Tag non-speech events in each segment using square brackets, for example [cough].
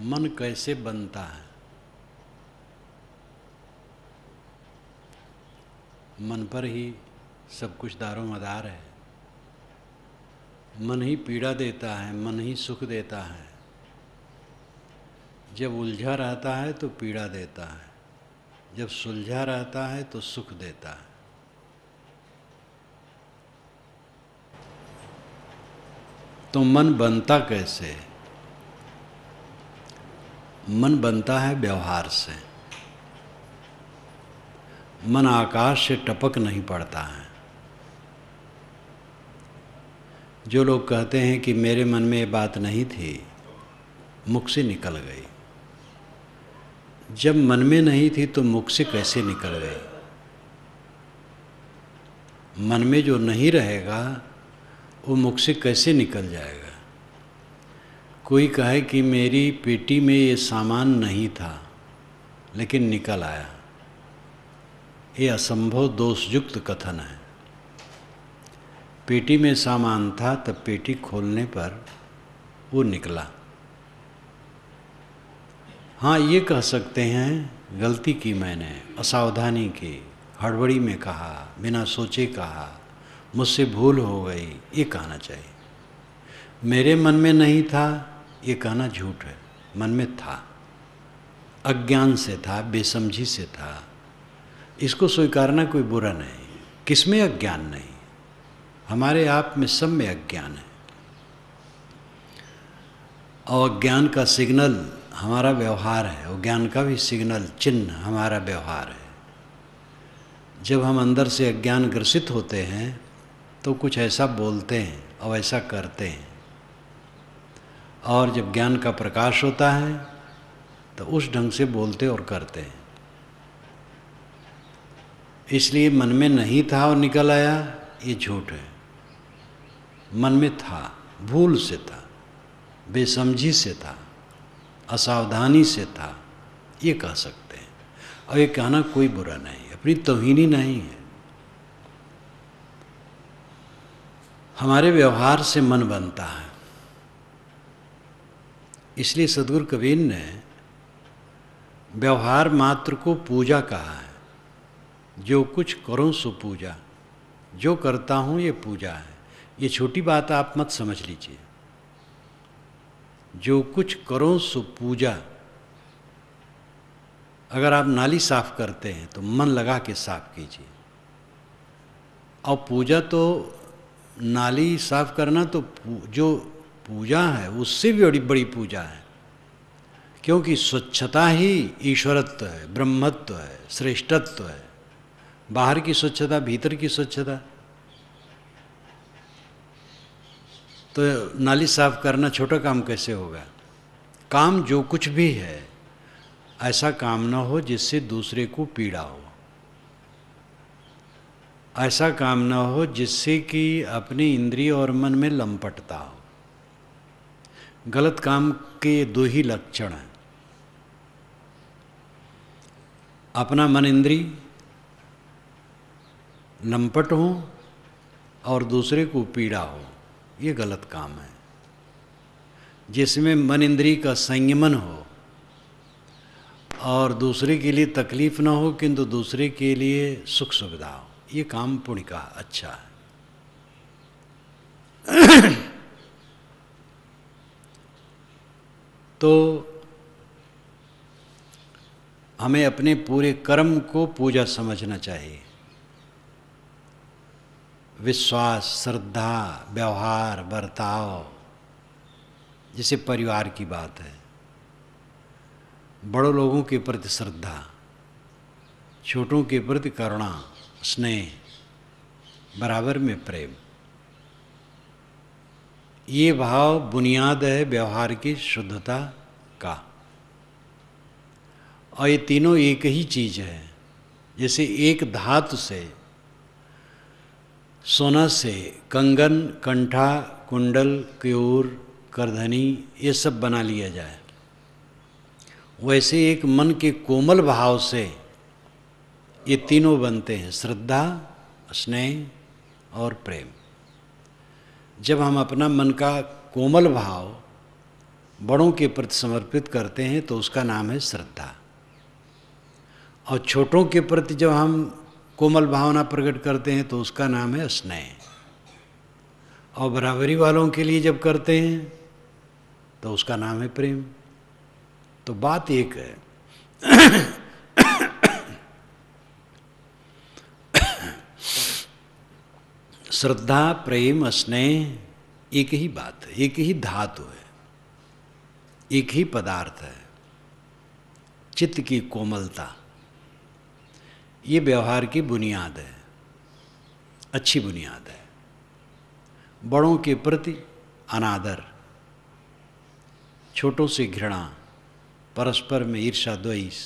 मन कैसे बनता है मन पर ही सब कुछ दारो मदार है मन ही पीड़ा देता है मन ही सुख देता है जब उलझा रहता है तो पीड़ा देता है जब सुलझा रहता है तो सुख देता है तो मन बनता कैसे है मन बनता है व्यवहार से मन आकाश से टपक नहीं पड़ता है जो लोग कहते हैं कि मेरे मन में ये बात नहीं थी मुख से निकल गई जब मन में नहीं थी तो मुख से कैसे निकल गई मन में जो नहीं रहेगा वो मुख से कैसे निकल जाएगा कोई कहे कि मेरी पेटी में ये सामान नहीं था लेकिन निकल आया ये असंभव दोषयुक्त कथन है पेटी में सामान था तब पेटी खोलने पर वो निकला हाँ ये कह सकते हैं गलती की मैंने असावधानी की हड़बड़ी में कहा बिना सोचे कहा मुझसे भूल हो गई ये कहना चाहिए मेरे मन में नहीं था ये कहना झूठ है मन में था अज्ञान से था बेसमझी से था इसको स्वीकारना कोई बुरा नहीं किस में अज्ञान नहीं हमारे आप में सब में अज्ञान है और अज्ञान का सिग्नल हमारा व्यवहार है और ज्ञान का भी सिग्नल चिन्ह हमारा व्यवहार है जब हम अंदर से अज्ञान ग्रसित होते हैं तो कुछ ऐसा बोलते हैं और ऐसा करते हैं और जब ज्ञान का प्रकाश होता है तो उस ढंग से बोलते और करते हैं इसलिए मन में नहीं था और निकल आया ये झूठ है मन में था भूल से था बेसमझी से था असावधानी से था ये कह सकते हैं और ये कहना कोई बुरा नहीं अपनी तोहनी नहीं है हमारे व्यवहार से मन बनता है इसलिए सदगुरु कबीर ने व्यवहार मात्र को पूजा कहा है जो कुछ करो सो पूजा जो करता हूँ ये पूजा है ये छोटी बात आप मत समझ लीजिए जो कुछ करो सो पूजा अगर आप नाली साफ करते हैं तो मन लगा के साफ कीजिए और पूजा तो नाली साफ करना तो जो पूजा है उससे भी बड़ी बड़ी पूजा है क्योंकि स्वच्छता ही ईश्वरत्व है ब्रह्मत्व है श्रेष्ठत्व है बाहर की स्वच्छता भीतर की स्वच्छता तो नाली साफ करना छोटा काम कैसे होगा काम जो कुछ भी है ऐसा काम ना हो जिससे दूसरे को पीड़ा हो ऐसा काम ना हो जिससे कि अपने इंद्रिय और मन में लंपटता हो गलत काम के दो ही लक्षण हैं अपना मन इंद्री लंपट हो और दूसरे को पीड़ा हो ये गलत काम है जिसमें मन इंद्री का संयमन हो और दूसरे के लिए तकलीफ ना हो किंतु दूसरे के लिए सुख सुविधा हो ये काम पुण्य का अच्छा है तो हमें अपने पूरे कर्म को पूजा समझना चाहिए विश्वास श्रद्धा व्यवहार बर्ताव जैसे परिवार की बात है बड़ों लोगों के प्रति श्रद्धा छोटों के प्रति करुणा स्नेह बराबर में प्रेम ये भाव बुनियाद है व्यवहार की शुद्धता का और ये तीनों एक ही चीज़ है जैसे एक धातु से सोना से कंगन कंठा कुंडल क्यूर करधनी ये सब बना लिया जाए वैसे एक मन के कोमल भाव से ये तीनों बनते हैं श्रद्धा स्नेह और प्रेम जब हम अपना मन का कोमल भाव बड़ों के प्रति समर्पित करते हैं तो उसका नाम है श्रद्धा और छोटों के प्रति जब हम कोमल भावना प्रकट करते हैं तो उसका नाम है स्नेह और बराबरी वालों के लिए जब करते हैं तो उसका नाम है प्रेम तो बात एक है श्रद्धा प्रेम स्नेह एक ही बात है एक ही धातु है एक ही पदार्थ है चित्त की कोमलता ये व्यवहार की बुनियाद है अच्छी बुनियाद है बड़ों के प्रति अनादर छोटों से घृणा परस्पर में ईर्षा द्वैस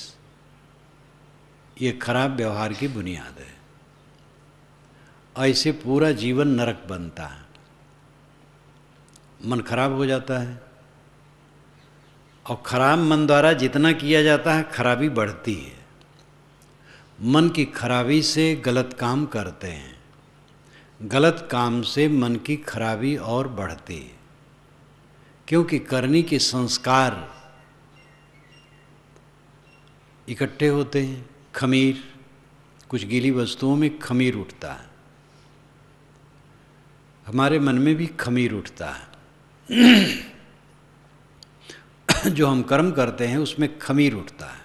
ये खराब व्यवहार की बुनियाद है ऐसे पूरा जीवन नरक बनता है मन खराब हो जाता है और खराब मन द्वारा जितना किया जाता है खराबी बढ़ती है मन की खराबी से गलत काम करते हैं गलत काम से मन की खराबी और बढ़ती है क्योंकि करनी के संस्कार इकट्ठे होते हैं खमीर कुछ गीली वस्तुओं में खमीर उठता है हमारे मन में भी खमीर उठता है [clears throat] जो हम कर्म करते हैं उसमें खमीर उठता है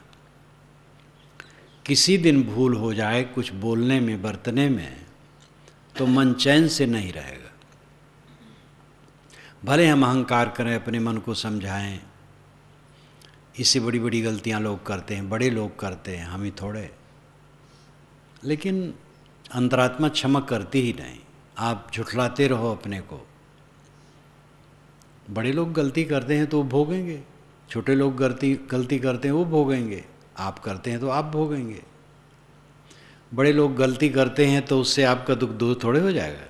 किसी दिन भूल हो जाए कुछ बोलने में बरतने में तो मन चैन से नहीं रहेगा भले हम अहंकार करें अपने मन को समझाएं इससे बड़ी बड़ी गलतियां लोग करते हैं बड़े लोग करते हैं हम ही थोड़े लेकिन अंतरात्मा क्षमा करती ही नहीं आप झुठलाते रहो अपने को बड़े लोग गलती करते हैं तो भोगेंगे छोटे लोग गलती गलती करते हैं वो भोगेंगे आप करते हैं तो आप भोगेंगे बड़े लोग गलती करते हैं तो उससे आपका दुख दूर थोड़े हो जाएगा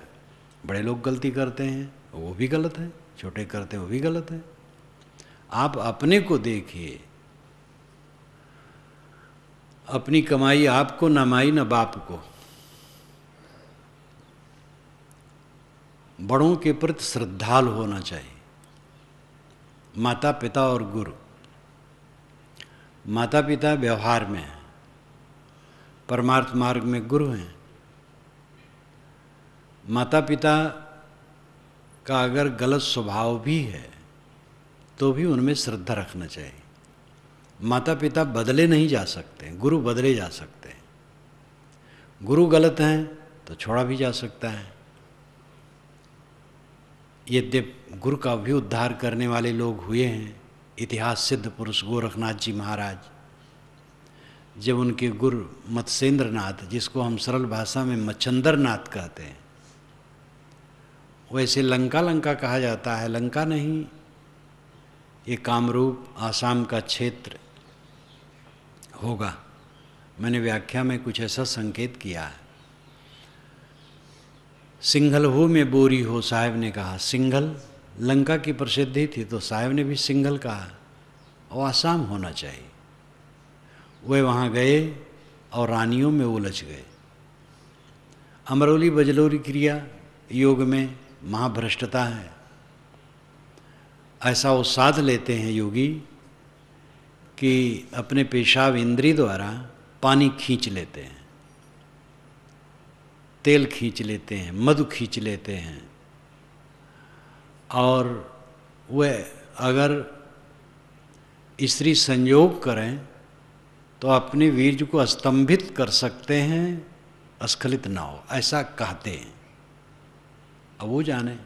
बड़े लोग गलती करते हैं वो भी गलत है छोटे करते हैं वो भी गलत है आप अपने को देखिए अपनी कमाई आपको ना माई ना बाप को बड़ों के प्रति श्रद्धालु होना चाहिए माता पिता और गुरु माता पिता व्यवहार में है परमार्थ मार्ग में गुरु हैं माता पिता का अगर गलत स्वभाव भी है तो भी उनमें श्रद्धा रखना चाहिए माता पिता बदले नहीं जा सकते गुरु बदले जा सकते हैं गुरु गलत हैं तो छोड़ा भी जा सकता है यद्यप गुरु का भी उद्धार करने वाले लोग हुए हैं इतिहास सिद्ध पुरुष गोरखनाथ जी महाराज जब उनके गुरु मत्स्येंद्र नाथ जिसको हम सरल भाषा में मच्छंदर नाथ कहते हैं वैसे लंका लंका कहा जाता है लंका नहीं ये कामरूप आसाम का क्षेत्र होगा मैंने व्याख्या में कुछ ऐसा संकेत किया है सिंघल हो में बोरी हो साहेब ने कहा सिंघल लंका की प्रसिद्धि थी तो साहेब ने भी सिंघल कहा और आसाम होना चाहिए वे वहाँ गए और रानियों में उलझ गए अमरौली बजलोरी क्रिया योग में महाभ्रष्टता है ऐसा वो साध लेते हैं योगी कि अपने पेशाब इंद्री द्वारा पानी खींच लेते हैं तेल खींच लेते हैं मधु खींच लेते हैं और वे अगर स्त्री संयोग करें तो अपने वीर्य को स्तंभित कर सकते हैं अस्खलित ना हो ऐसा कहते हैं अब वो जाने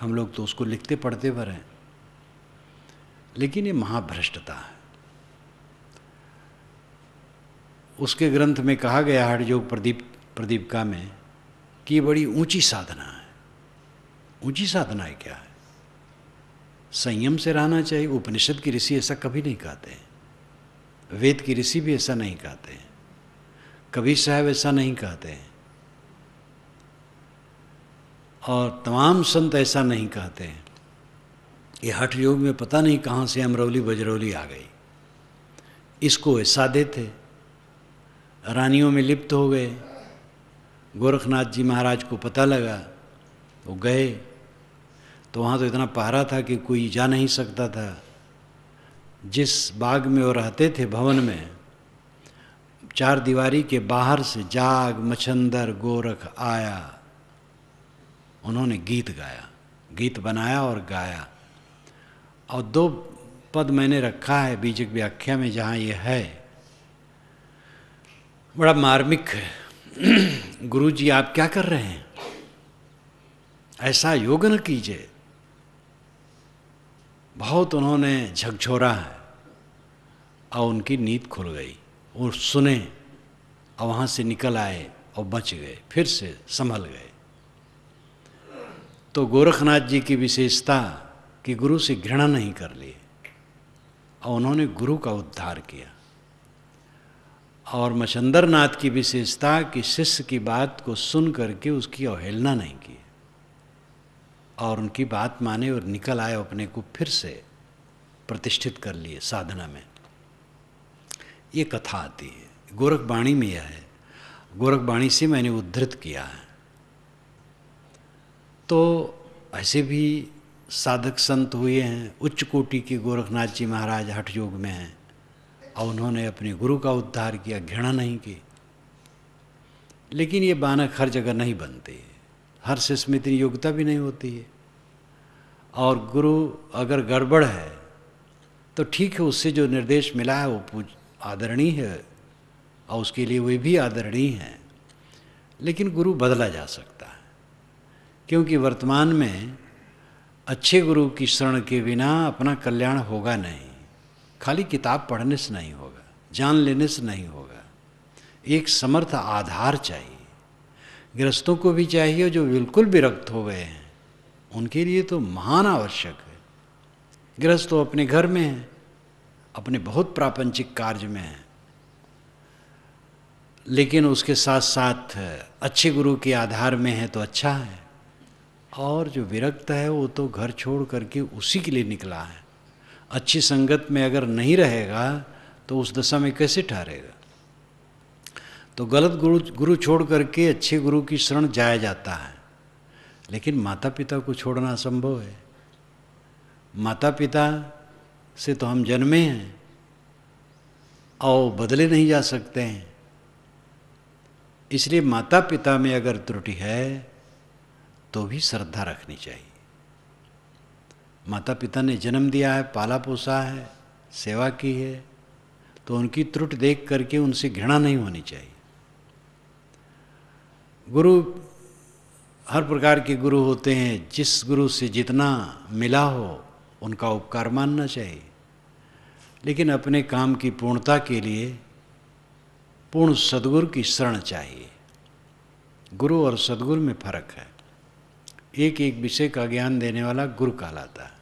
हम लोग तो उसको लिखते पढ़ते भर हैं लेकिन ये महाभ्रष्टता है उसके ग्रंथ में कहा गया योग प्रदीप प्रदीपिका में कि बड़ी ऊंची साधना है ऊंची साधना है क्या है संयम से रहना चाहिए उपनिषद की ऋषि ऐसा कभी नहीं कहते वेद की ऋषि भी ऐसा नहीं कहते कभी साहब ऐसा नहीं कहते और तमाम संत ऐसा नहीं कहते ये हठ योग में पता नहीं कहाँ से अमरौली बजरौली आ गई इसको ऐसा देते रानियों में लिप्त हो गए गोरखनाथ जी महाराज को पता लगा तो गए तो वहाँ तो इतना पहरा था कि कोई जा नहीं सकता था जिस बाग में वो रहते थे भवन में चार दीवारी के बाहर से जाग मछंदर गोरख आया उन्होंने गीत गाया गीत बनाया और गाया और दो पद मैंने रखा है बीजक व्याख्या में जहाँ ये है बड़ा मार्मिक [clears throat] गुरु जी आप क्या कर रहे हैं ऐसा योग न कीजिए बहुत उन्होंने झकझोरा है और उनकी नींद खुल गई और सुने और वहाँ से निकल आए और बच गए फिर से संभल गए तो गोरखनाथ जी की विशेषता कि गुरु से घृणा नहीं कर ली और उन्होंने गुरु का उद्धार किया और मछंदर नाथ की विशेषता कि शिष्य की बात को सुन करके उसकी अवहेलना नहीं की और उनकी बात माने और निकल आए अपने को फिर से प्रतिष्ठित कर लिए साधना में ये कथा आती है गोरखबाणी में यह है गोरखबाणी से मैंने उद्धृत किया है तो ऐसे भी साधक संत हुए हैं उच्च कोटि के गोरखनाथ जी महाराज हठ योग में हैं और उन्होंने अपने गुरु का उद्धार किया घृणा नहीं की लेकिन ये बानक हर जगह नहीं बनते हर शिष्य में इतनी योग्यता भी नहीं होती है और गुरु अगर गड़बड़ है तो ठीक है उससे जो निर्देश मिला है वो पूज आदरणीय है और उसके लिए वे भी आदरणीय हैं लेकिन गुरु बदला जा सकता है क्योंकि वर्तमान में अच्छे गुरु की शरण के बिना अपना कल्याण होगा नहीं खाली किताब पढ़ने से नहीं होगा जान लेने से नहीं होगा एक समर्थ आधार चाहिए गृहस्थों को भी चाहिए जो बिल्कुल विरक्त हो गए हैं उनके लिए तो महान आवश्यक है गृहस्थ तो अपने घर में है अपने बहुत प्रापंचिक कार्य में है लेकिन उसके साथ साथ अच्छे गुरु के आधार में है तो अच्छा है और जो विरक्त है वो तो घर छोड़ करके उसी के लिए निकला है अच्छी संगत में अगर नहीं रहेगा तो उस दशा में कैसे ठहरेगा तो गलत गुरु गुरु छोड़ करके अच्छे गुरु की शरण जाया जाता है लेकिन माता पिता को छोड़ना असंभव है माता पिता से तो हम जन्मे हैं और बदले नहीं जा सकते हैं इसलिए माता पिता में अगर त्रुटि है तो भी श्रद्धा रखनी चाहिए माता पिता ने जन्म दिया है पाला पोसा है सेवा की है तो उनकी त्रुट देख करके उनसे घृणा नहीं होनी चाहिए गुरु हर प्रकार के गुरु होते हैं जिस गुरु से जितना मिला हो उनका उपकार मानना चाहिए लेकिन अपने काम की पूर्णता के लिए पूर्ण सदगुरु की शरण चाहिए गुरु और सदगुरु में फर्क है एक एक विषय का ज्ञान देने वाला गुरु कहलाता है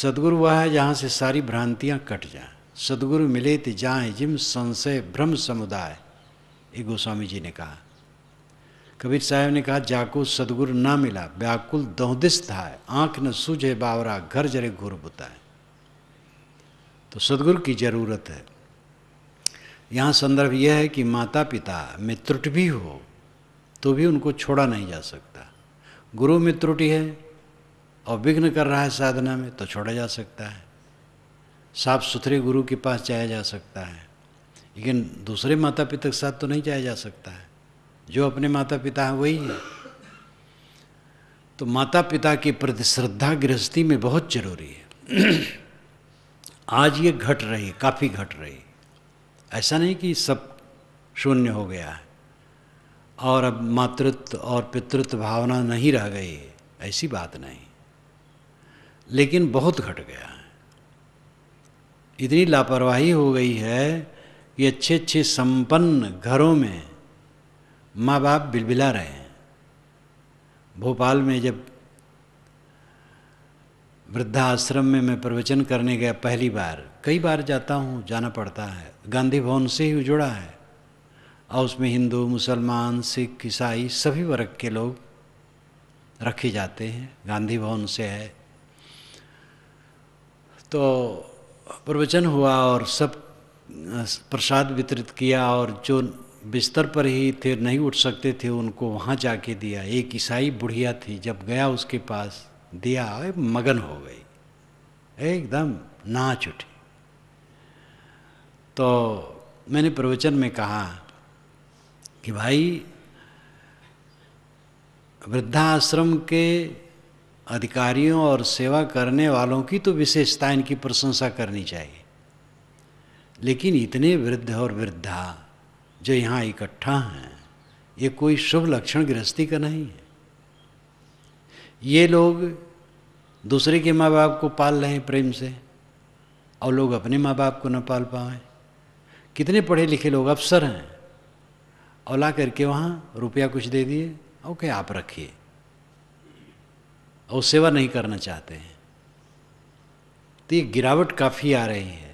सदगुरु वह है जहाँ से सारी भ्रांतियाँ कट जाएं सदगुरु मिले तो जाए जिम संशय ब्रह्म समुदाय ये गोस्वामी जी ने कहा कबीर साहब ने कहा जाको सदगुरु ना मिला व्याकुल दौदिस था आँख न सूझे बावरा घर जरे घुर बुताए तो सदगुरु की जरूरत है यहाँ संदर्भ यह है कि माता पिता में त्रुटि भी हो तो भी उनको छोड़ा नहीं जा सकता गुरु में त्रुटि है और विघ्न कर रहा है साधना में तो छोड़ा जा सकता है साफ सुथरे गुरु के पास जाया जा सकता है लेकिन दूसरे माता पिता के साथ तो नहीं जाया जा सकता है जो अपने माता पिता हैं वही है तो माता पिता के प्रति श्रद्धा गृहस्थी में बहुत जरूरी है [clears throat] आज ये घट रही काफ़ी घट रही ऐसा नहीं कि सब शून्य हो गया है और अब मातृत्व और पितृत्व भावना नहीं रह गई ऐसी बात नहीं लेकिन बहुत घट गया है इतनी लापरवाही हो गई है कि अच्छे अच्छे संपन्न घरों में माँ बाप बिलबिला रहे हैं भोपाल में जब वृद्धाश्रम में मैं प्रवचन करने गया पहली बार कई बार जाता हूँ जाना पड़ता है गांधी भवन से ही जुड़ा है और उसमें हिंदू मुसलमान सिख ईसाई सभी वर्ग के लोग रखे जाते हैं गांधी भवन से है तो प्रवचन हुआ और सब प्रसाद वितरित किया और जो बिस्तर पर ही थे नहीं उठ सकते थे उनको वहाँ जाके दिया एक ईसाई बुढ़िया थी जब गया उसके पास दिया मगन हो गई एकदम नाच उठी तो मैंने प्रवचन में कहा कि भाई वृद्धाश्रम के अधिकारियों और सेवा करने वालों की तो विशेषता इनकी प्रशंसा करनी चाहिए लेकिन इतने वृद्ध और वृद्धा जो यहाँ इकट्ठा हैं ये कोई शुभ लक्षण गृहस्थी का नहीं है ये लोग दूसरे के माँ बाप को पाल रहे हैं प्रेम से और लोग अपने माँ बाप को न पाल पाए कितने पढ़े लिखे लोग अफसर हैं और ला करके वहाँ रुपया कुछ दे दिए ओके आप रखिए और सेवा नहीं करना चाहते हैं तो ये गिरावट काफ़ी आ रही है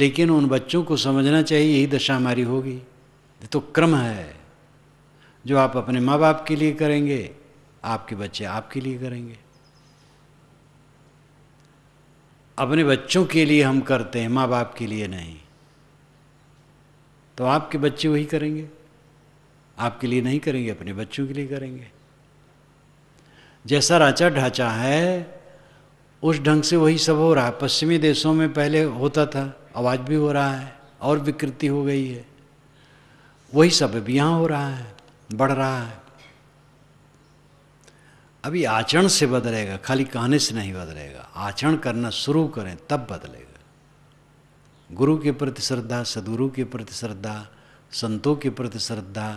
लेकिन उन बच्चों को समझना चाहिए यही दशा हमारी होगी ये तो क्रम है जो आप अपने माँ बाप के लिए करेंगे आपके बच्चे आपके लिए करेंगे अपने बच्चों के लिए हम करते हैं माँ बाप के लिए नहीं तो आपके बच्चे वही करेंगे आपके लिए नहीं करेंगे अपने बच्चों के लिए करेंगे जैसा राचा ढांचा है उस ढंग से वही सब हो रहा है पश्चिमी देशों में पहले होता था आवाज भी हो रहा है और विकृति हो गई है वही सब अब यहाँ हो रहा है बढ़ रहा है अभी आचरण से बदलेगा खाली कहने से नहीं बदलेगा आचरण करना शुरू करें तब बदलेगा गुरु के प्रति श्रद्धा सदगुरु के प्रति श्रद्धा संतों के प्रति श्रद्धा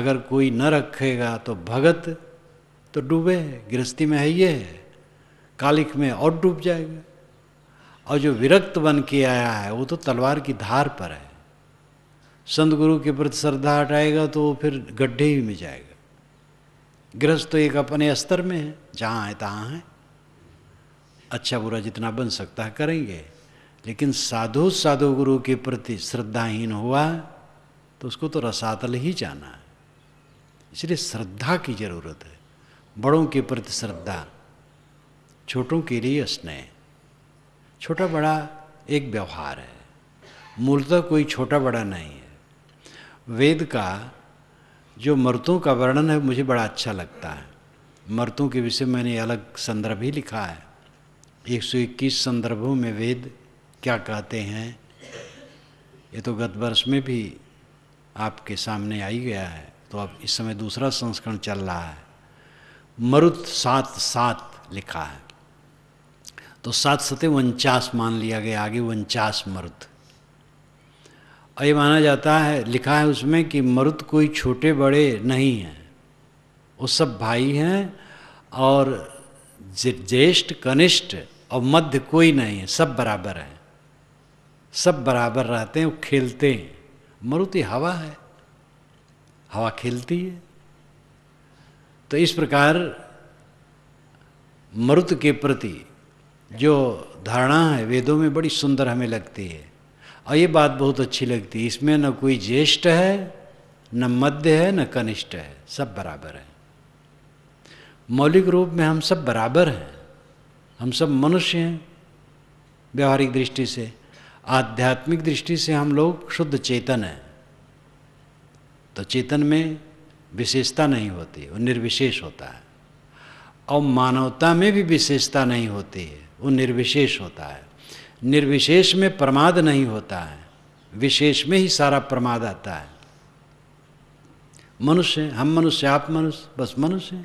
अगर कोई न रखेगा तो भगत तो डूबे है गृहस्थी में है ये है कालिक में और डूब जाएगा और जो विरक्त बन के आया है वो तो तलवार की धार पर है संत गुरु के प्रति श्रद्धा हटाएगा तो वो फिर गड्ढे ही में जाएगा गृहस्थ तो एक अपने स्तर में है जहाँ है तहाँ है अच्छा बुरा जितना बन सकता है करेंगे लेकिन साधु साधु गुरु के प्रति श्रद्धाहीन हुआ तो उसको तो रसातल ही जाना है इसलिए श्रद्धा की जरूरत है बड़ों के प्रति श्रद्धा छोटों के लिए स्नेह छोटा बड़ा एक व्यवहार है मूलतः कोई छोटा बड़ा नहीं है वेद का जो मर्तों का वर्णन है मुझे बड़ा अच्छा लगता है मर्तों के विषय मैंने अलग संदर्भ ही लिखा है 121 संदर्भों में वेद क्या कहते हैं ये तो गत वर्ष में भी आपके सामने आई गया है तो अब इस समय दूसरा संस्करण चल रहा है मरुत सात सात लिखा है तो सात सतें उनचास मान लिया गया आगे उनचास मरुत और ये माना जाता है लिखा है उसमें कि मरुत कोई छोटे बड़े नहीं हैं वो सब भाई हैं और ज्येष्ठ कनिष्ठ और मध्य कोई नहीं है सब बराबर हैं सब बराबर रहते हैं वो खेलते हैं मरुत हवा है हवा खेलती है तो इस प्रकार मरुत के प्रति जो धारणा है वेदों में बड़ी सुंदर हमें लगती है और ये बात बहुत अच्छी लगती है इसमें न कोई ज्येष्ठ है न मध्य है न कनिष्ठ है सब बराबर है मौलिक रूप में हम सब बराबर हैं हम सब मनुष्य हैं व्यवहारिक दृष्टि से आध्यात्मिक दृष्टि से हम लोग शुद्ध चेतन हैं तो चेतन में विशेषता नहीं होती वो निर्विशेष होता है और मानवता में भी विशेषता नहीं होती है वो निर्विशेष होता है निर्विशेष में प्रमाद नहीं होता है विशेष में ही सारा प्रमाद आता है मनुष्य हम मनुष्य आप मनुष्य बस मनुष्य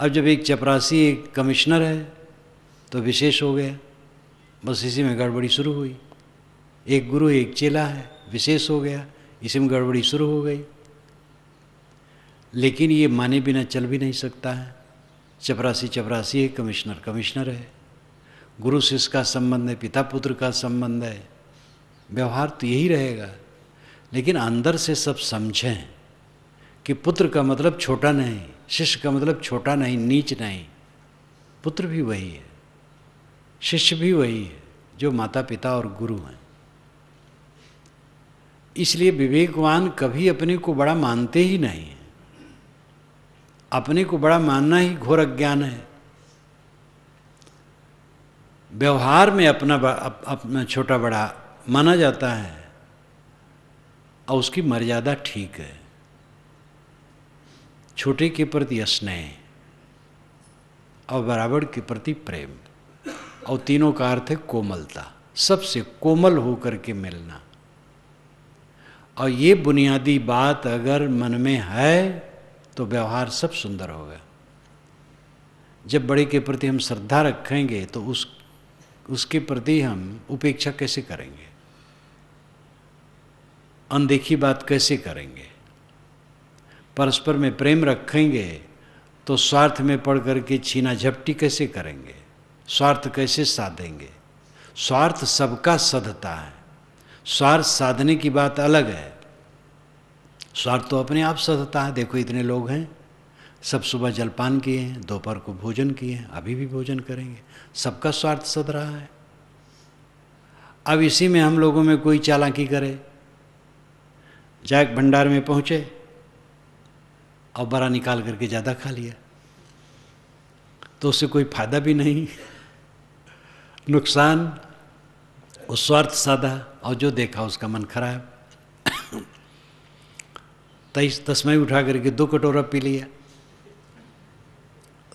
अब जब एक चपरासी एक कमिश्नर है तो विशेष हो गया बस इसी में गड़बड़ी शुरू हुई एक गुरु एक चेला है विशेष हो गया इसी में गड़बड़ी शुरू हो गई लेकिन ये माने बिना चल भी नहीं सकता है चपरासी चपरासी है कमिश्नर कमिश्नर है गुरु शिष्य का संबंध है पिता पुत्र का संबंध है व्यवहार तो यही रहेगा लेकिन अंदर से सब समझें कि पुत्र का मतलब छोटा नहीं शिष्य का मतलब छोटा नहीं नीच नहीं पुत्र भी वही है शिष्य भी वही है जो माता पिता और गुरु हैं इसलिए विवेकवान कभी अपने को बड़ा मानते ही नहीं अपने को बड़ा मानना ही घोर अज्ञान है व्यवहार में अपना अप, अपना छोटा बड़ा माना जाता है और उसकी मर्यादा ठीक है छोटे के प्रति स्नेह और बराबर के प्रति प्रेम और तीनों का अर्थ है कोमलता सबसे कोमल होकर के मिलना और ये बुनियादी बात अगर मन में है तो व्यवहार सब सुंदर होगा जब बड़े के प्रति हम श्रद्धा रखेंगे तो उस उसके प्रति हम उपेक्षा कैसे करेंगे अनदेखी बात कैसे करेंगे परस्पर में प्रेम रखेंगे तो स्वार्थ में पड़ करके छीना झपटी कैसे करेंगे स्वार्थ कैसे साधेंगे स्वार्थ सबका सधता है स्वार्थ साधने की बात अलग है स्वार्थ तो अपने आप सतता है देखो इतने लोग हैं सब सुबह जलपान किए हैं दोपहर को भोजन किए हैं अभी भी भोजन करेंगे सबका स्वार्थ सद रहा है अब इसी में हम लोगों में कोई चालाकी करे जाए भंडार में पहुंचे और बड़ा निकाल करके ज़्यादा खा लिया तो उससे कोई फायदा भी नहीं नुकसान उस स्वार्थ साधा और जो देखा उसका मन खराब तेईस तस्मय उठा करके दो कटोरा पी लिया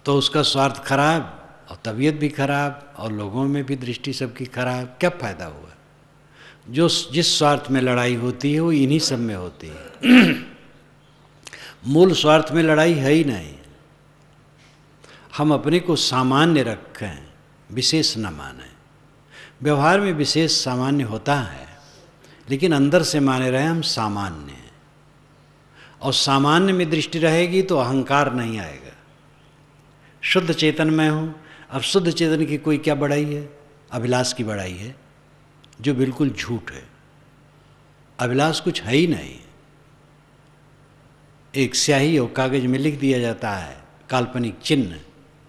तो उसका स्वार्थ खराब और तबीयत भी खराब और लोगों में भी दृष्टि सबकी खराब क्या फायदा हुआ जो जिस स्वार्थ में लड़ाई होती है वो इन्हीं सब में होती है मूल स्वार्थ में लड़ाई है ही नहीं हम अपने को सामान्य रखें विशेष न माने व्यवहार में विशेष सामान्य होता है लेकिन अंदर से माने रहे हम सामान्य और सामान्य में दृष्टि रहेगी तो अहंकार नहीं आएगा शुद्ध चेतन में हूँ अब शुद्ध चेतन की कोई क्या बढ़ाई है अभिलाष की बढ़ाई है जो बिल्कुल झूठ है अभिलाष कुछ है ही नहीं एक स्याही और कागज में लिख दिया जाता है काल्पनिक चिन्ह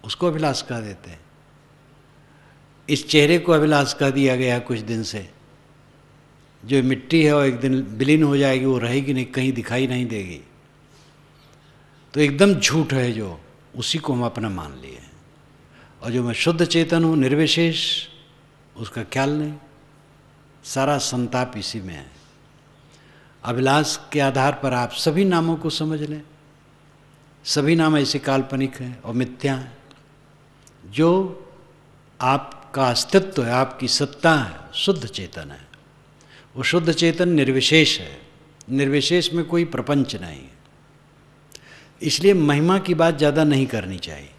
उसको अभिलाष कह देते हैं इस चेहरे को अभिलाष कह दिया गया कुछ दिन से जो मिट्टी है वो एक दिन विलीन हो जाएगी वो रहेगी नहीं कहीं दिखाई नहीं देगी तो एकदम झूठ है जो उसी को हम अपना मान लिए और जो मैं शुद्ध चेतन हूँ निर्विशेष उसका ख्याल नहीं सारा संताप इसी में है अभिलाष के आधार पर आप सभी नामों को समझ लें सभी नाम ऐसे काल्पनिक हैं और मिथ्या हैं जो आपका अस्तित्व है आपकी सत्ता है शुद्ध चेतन है वो शुद्ध चेतन निर्विशेष है निर्विशेष में कोई प्रपंच नहीं है इसलिए महिमा की बात ज़्यादा नहीं करनी चाहिए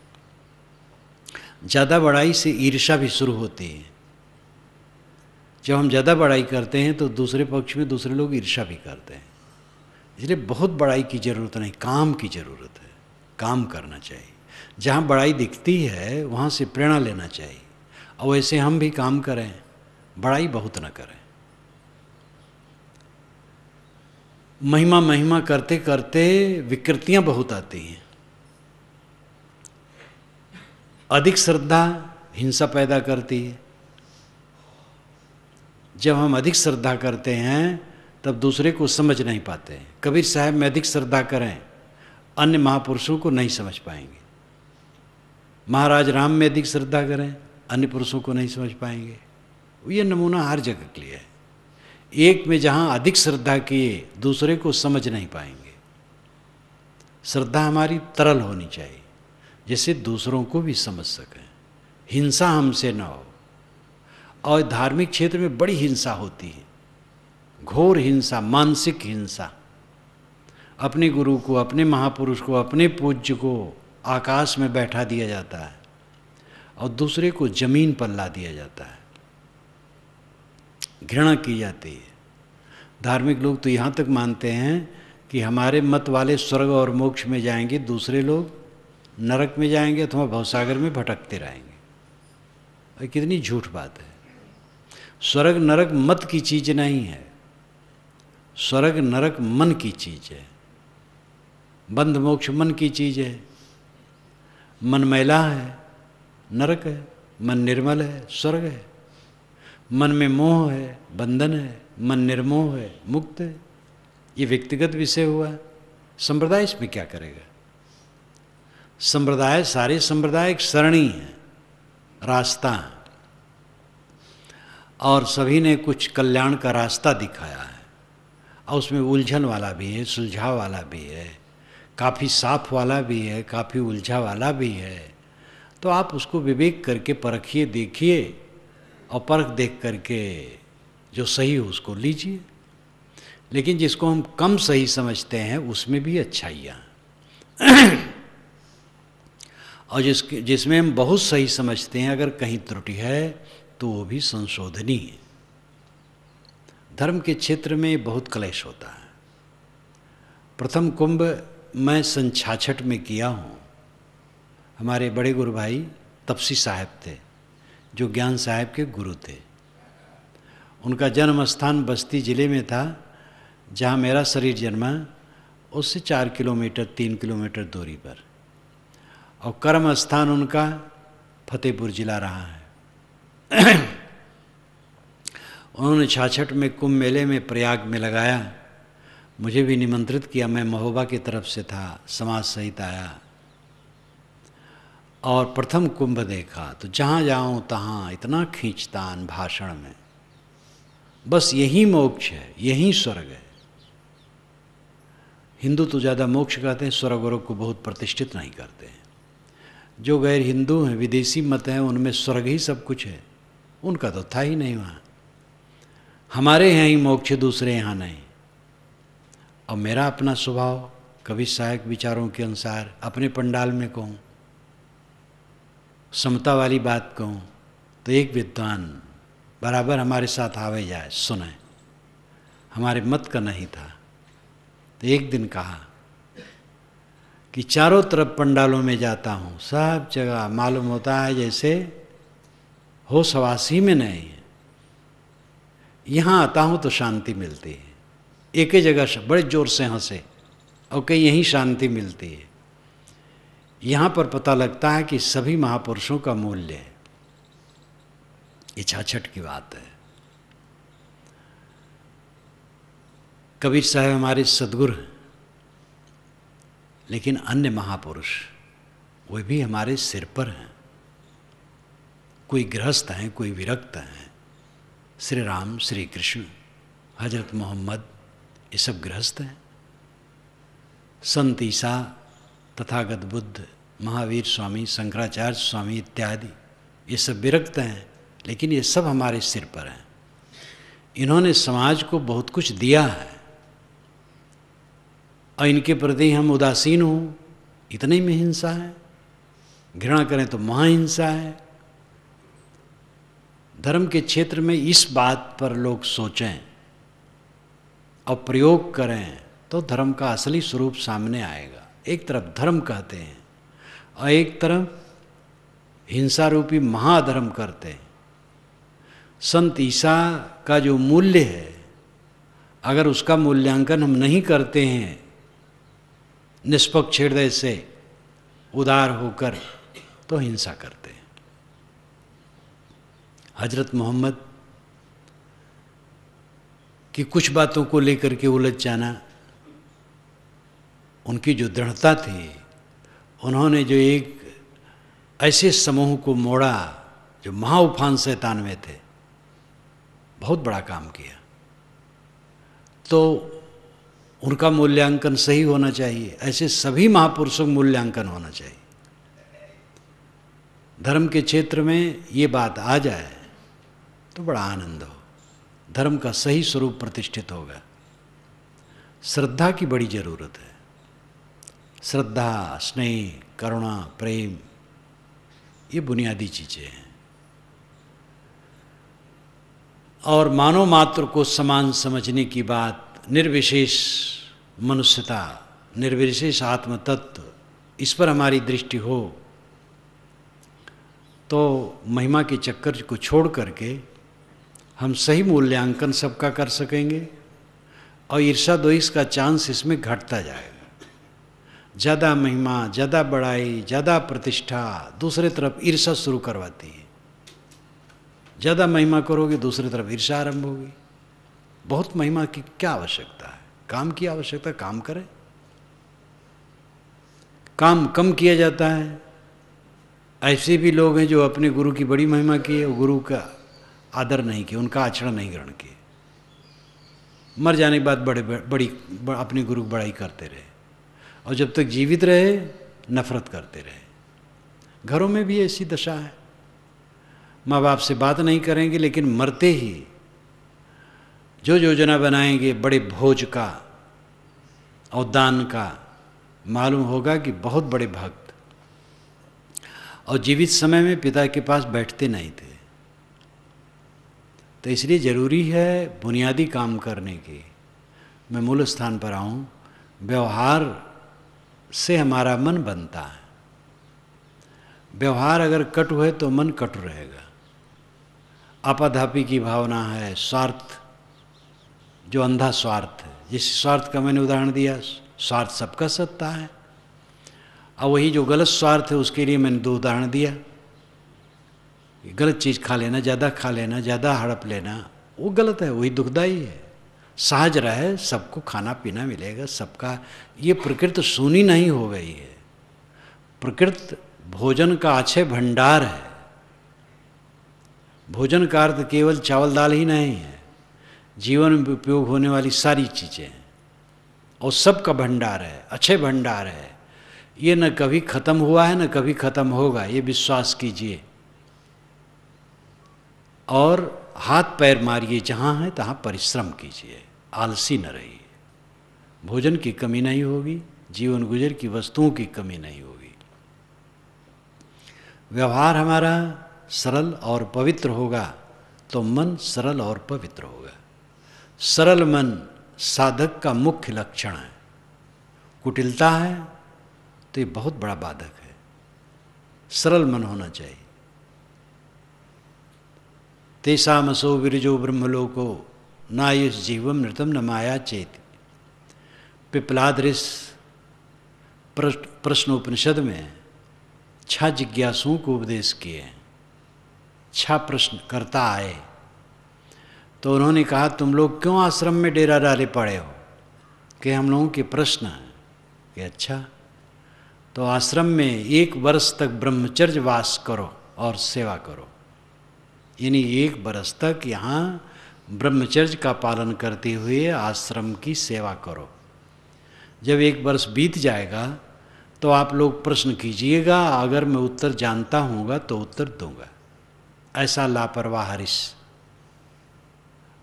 ज़्यादा बड़ाई से ईर्षा भी शुरू होती है जब हम ज़्यादा बड़ाई करते हैं तो दूसरे पक्ष में दूसरे लोग ईर्षा भी करते हैं इसलिए बहुत बड़ाई की ज़रूरत नहीं काम की ज़रूरत है काम करना चाहिए जहाँ बड़ाई दिखती है वहाँ से प्रेरणा लेना चाहिए और वैसे हम भी काम करें बड़ाई बहुत ना करें महिमा महिमा करते करते विकृतियां बहुत आती हैं अधिक श्रद्धा हिंसा पैदा करती है जब हम अधिक श्रद्धा करते हैं तब दूसरे को समझ नहीं पाते हैं कबीर साहब में अधिक श्रद्धा करें अन्य महापुरुषों को नहीं समझ पाएंगे महाराज राम में अधिक श्रद्धा करें अन्य पुरुषों को नहीं समझ पाएंगे ये नमूना हर जगह के लिए है एक में जहाँ अधिक श्रद्धा किए दूसरे को समझ नहीं पाएंगे श्रद्धा हमारी तरल होनी चाहिए जिससे दूसरों को भी समझ सकें हिंसा हमसे ना हो और धार्मिक क्षेत्र में बड़ी हिंसा होती है घोर हिंसा मानसिक हिंसा अपने गुरु को अपने महापुरुष को अपने पूज्य को आकाश में बैठा दिया जाता है और दूसरे को जमीन पर ला दिया जाता है घृणा की जाती है धार्मिक लोग तो यहाँ तक मानते हैं कि हमारे मत वाले स्वर्ग और मोक्ष में जाएंगे दूसरे लोग नरक में जाएंगे अथवा भवसागर में भटकते रहेंगे और कितनी झूठ बात है स्वर्ग नरक मत की चीज नहीं है स्वर्ग नरक मन की चीज है बंध मोक्ष मन की चीज है मन मैला है नरक है मन निर्मल है स्वर्ग है मन में मोह है बंधन है मन निर्मोह है मुक्त है ये व्यक्तिगत विषय हुआ संप्रदाय इसमें क्या करेगा संप्रदाय सारे संप्रदाय एक सरणी है रास्ता है और सभी ने कुछ कल्याण का रास्ता दिखाया है और उसमें उलझन वाला भी है सुलझा वाला भी है काफ़ी साफ वाला भी है काफ़ी उलझा वाला भी है तो आप उसको विवेक करके परखिए देखिए और परख देख करके जो सही हो उसको लीजिए लेकिन जिसको हम कम सही समझते हैं उसमें भी अच्छाइयाँ [clears throat] और जिसके जिसमें हम बहुत सही समझते हैं अगर कहीं त्रुटि है तो वो भी संशोधनी है धर्म के क्षेत्र में बहुत कलेश होता है प्रथम कुंभ मैं सन छाछठ में किया हूँ हमारे बड़े गुरु भाई तपसी साहब थे जो ज्ञान साहब के गुरु थे उनका जन्म स्थान बस्ती ज़िले में था जहाँ मेरा शरीर जन्मा उससे चार किलोमीटर तीन किलोमीटर दूरी पर और कर्म स्थान उनका फतेहपुर जिला रहा है [clears throat] उन्होंने छाछठ में कुंभ मेले में प्रयाग में लगाया मुझे भी निमंत्रित किया मैं महोबा की तरफ से था समाज सहित आया और प्रथम कुंभ देखा तो जहाँ जाऊँ तहाँ इतना खींचतान भाषण में बस यही मोक्ष है यही स्वर्ग है हिंदू तो ज़्यादा मोक्ष कहते हैं स्वर्ग वर्ग को बहुत प्रतिष्ठित नहीं करते हैं जो गैर हिंदू हैं विदेशी मत हैं उनमें स्वर्ग ही सब कुछ है उनका तो था ही नहीं वहाँ हमारे यहाँ ही मोक्ष दूसरे यहाँ नहीं और मेरा अपना स्वभाव कवि सहायक विचारों के अनुसार अपने पंडाल में कहूँ समता वाली बात कहूँ तो एक विद्वान बराबर हमारे साथ आवे जाए सुने हमारे मत का नहीं था तो एक दिन कहा कि चारों तरफ पंडालों में जाता हूँ सब जगह मालूम होता है जैसे हो सवासी में नहीं है यहाँ आता हूँ तो शांति मिलती है एक ही जगह बड़े जोर से हंसे और कहीं यहीं शांति मिलती है यहाँ पर पता लगता है कि सभी महापुरुषों का मूल्य इच्छाछट की बात है कबीर साहब हमारे सदगुरु हैं लेकिन अन्य महापुरुष वे भी हमारे सिर पर हैं कोई गृहस्थ हैं कोई विरक्त हैं श्री राम श्री कृष्ण हजरत मोहम्मद ये सब गृहस्थ हैं संत ईसा तथागत बुद्ध महावीर स्वामी शंकराचार्य स्वामी इत्यादि ये सब विरक्त हैं लेकिन ये सब हमारे सिर पर हैं इन्होंने समाज को बहुत कुछ दिया है और इनके प्रति हम उदासीन हों इतने में हिंसा है घृणा करें तो महाहिंसा है धर्म के क्षेत्र में इस बात पर लोग सोचें और प्रयोग करें तो धर्म का असली स्वरूप सामने आएगा एक तरफ धर्म कहते हैं और एक तरफ हिंसा रूपी महाधर्म करते हैं संत ईसा का जो मूल्य है अगर उसका मूल्यांकन हम नहीं करते हैं निष्पक्ष हृदय से उदार होकर तो हिंसा करते हैं हजरत मोहम्मद की कुछ बातों को लेकर के उलझ जाना उनकी जो दृढ़ता थी उन्होंने जो एक ऐसे समूह को मोड़ा जो महाउफान उफान से तानवे थे बहुत बड़ा काम किया तो उनका मूल्यांकन सही होना चाहिए ऐसे सभी महापुरुषों का मूल्यांकन होना चाहिए धर्म के क्षेत्र में ये बात आ जाए तो बड़ा आनंद हो धर्म का सही स्वरूप प्रतिष्ठित होगा श्रद्धा की बड़ी ज़रूरत है श्रद्धा स्नेह करुणा प्रेम ये बुनियादी चीज़ें हैं और मानव मात्र को समान समझने की बात निर्विशेष मनुष्यता निर्विशेष आत्म तत्व इस पर हमारी दृष्टि हो तो महिमा के चक्कर को छोड़ करके हम सही मूल्यांकन सबका कर सकेंगे और ईर्षा दोष का चांस इसमें घटता जाएगा ज़्यादा महिमा ज़्यादा बड़ाई ज़्यादा प्रतिष्ठा दूसरे तरफ ईर्षा शुरू करवाती है ज़्यादा महिमा करोगे दूसरी तरफ ईर्षा आरंभ होगी बहुत महिमा की क्या आवश्यकता है काम की आवश्यकता काम करें काम कम किया जाता है ऐसे भी लोग हैं जो अपने गुरु की बड़ी महिमा की और गुरु का आदर नहीं किए उनका आचरण नहीं ग्रहण किए मर जाने के बाद बड़े बड़ी अपने गुरु बड़ाई करते रहे और जब तक जीवित रहे नफरत करते रहे घरों में भी ऐसी दशा है माँ बाप से बात नहीं करेंगे लेकिन मरते ही जो योजना बनाएंगे बड़े भोज का और दान का मालूम होगा कि बहुत बड़े भक्त और जीवित समय में पिता के पास बैठते नहीं थे तो इसलिए ज़रूरी है बुनियादी काम करने की मैं मूल स्थान पर आऊँ व्यवहार से हमारा मन बनता है व्यवहार अगर कटु है तो मन कटु रहेगा आपाधापी की भावना है स्वार्थ जो अंधा स्वार्थ है जिस स्वार्थ का मैंने उदाहरण दिया स्वार्थ सबका सत्ता है और वही जो गलत स्वार्थ है उसके लिए मैंने दो उदाहरण दिया गलत चीज़ खा लेना ज़्यादा खा लेना ज़्यादा हड़प लेना वो गलत है वही दुखदाई है सहज रहे सबको खाना पीना मिलेगा सबका ये प्रकृति सुनी नहीं हो गई है प्रकृति भोजन का अच्छे भंडार है भोजन का अर्थ केवल चावल दाल ही नहीं है जीवन में उपयोग होने वाली सारी चीज़ें हैं और सबका भंडार है अच्छे भंडार है ये न कभी ख़त्म हुआ है न कभी ख़त्म होगा ये विश्वास कीजिए और हाथ पैर मारिए जहाँ है तहाँ परिश्रम कीजिए आलसी न रही भोजन की कमी नहीं होगी जीवन गुजर की वस्तुओं की कमी नहीं होगी व्यवहार हमारा सरल और पवित्र होगा तो मन सरल और पवित्र होगा सरल मन साधक का मुख्य लक्षण है कुटिलता है तो ये बहुत बड़ा बाधक है सरल मन होना चाहिए मसो विरजो ब्रह्मलोको ना आयुष जीवम नृतम न माया चेत पिपलादृश प्रश्नोपनिषद में छह जिज्ञासुओं को उपदेश किए छह प्रश्न करता आए तो उन्होंने कहा तुम लोग क्यों आश्रम में डेरा डाले पड़े हो कि हम लोगों के प्रश्न कि अच्छा तो आश्रम में एक वर्ष तक ब्रह्मचर्य वास करो और सेवा करो यानी एक वर्ष तक यहाँ ब्रह्मचर्य का पालन करते हुए आश्रम की सेवा करो जब एक वर्ष बीत जाएगा तो आप लोग प्रश्न कीजिएगा अगर मैं उत्तर जानता हूँगा तो उत्तर दूंगा ऐसा लापरवाह हरीश